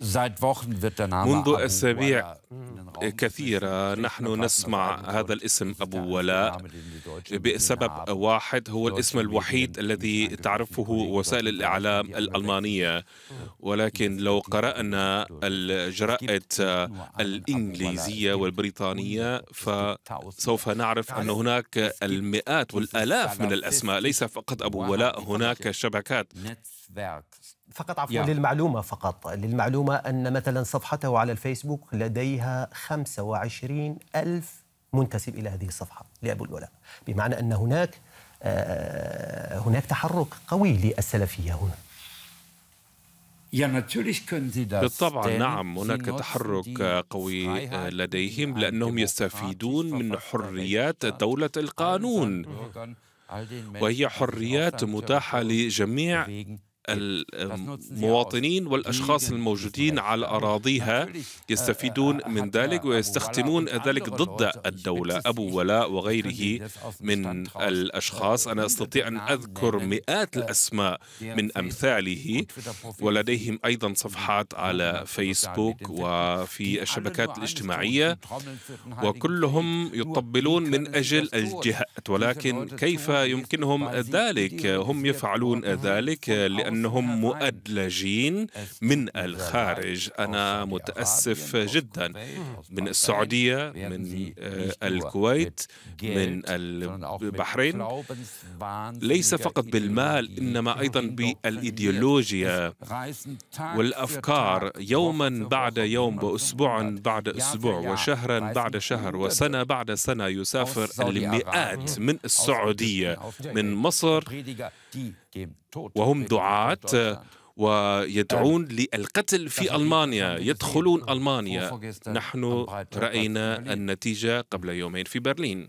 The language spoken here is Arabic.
منذ أسابيع كثيرة نحن نسمع هذا الاسم أبو ولاء بسبب واحد هو الاسم الوحيد الذي تعرفه وسائل الإعلام الألمانية ولكن لو قرأنا الجرائد الإنجليزية والبريطانية فسوف نعرف أن هناك المئات والآلاف من الأسماء ليس فقط أبو ولاء هناك شبكات فقط عفوا للمعلومة فقط للمعلومة أن مثلا صفحته على الفيسبوك لديها 25 ألف منتسب إلى هذه الصفحة لأبو الولاء بمعنى أن هناك آه هناك تحرك قوي للسلفية هنا بالطبع نعم هناك تحرك قوي لديهم لأنهم يستفيدون من حريات دولة القانون وهي حريات متاحة لجميع المواطنين والأشخاص الموجودين على أراضيها يستفيدون uh, uh, من ذلك ويستخدمون ذلك ضد الدولة أبو ولاء وغيره من الأشخاص أنا أستطيع أن أذكر uh, مئات الأسماء من أمثاله ولديهم أيضا صفحات على فيسبوك وفي الشبكات الاجتماعية وكلهم يطبلون من أجل الجهات ولكن كيف يمكنهم ذلك هم يفعلون ذلك لأن أنهم مؤدلجين من الخارج أنا متأسف جدا من السعودية من آه، الكويت من البحرين ليس فقط بالمال إنما أيضا بالإيديولوجيا والأفكار يوما بعد يوم وأسبوعا بعد أسبوع وشهرا بعد شهر وسنة بعد سنة يسافر المئات من السعودية من مصر وهم دعاة ويدعون للقتل في ألمانيا يدخلون ألمانيا نحن رأينا النتيجة قبل يومين في برلين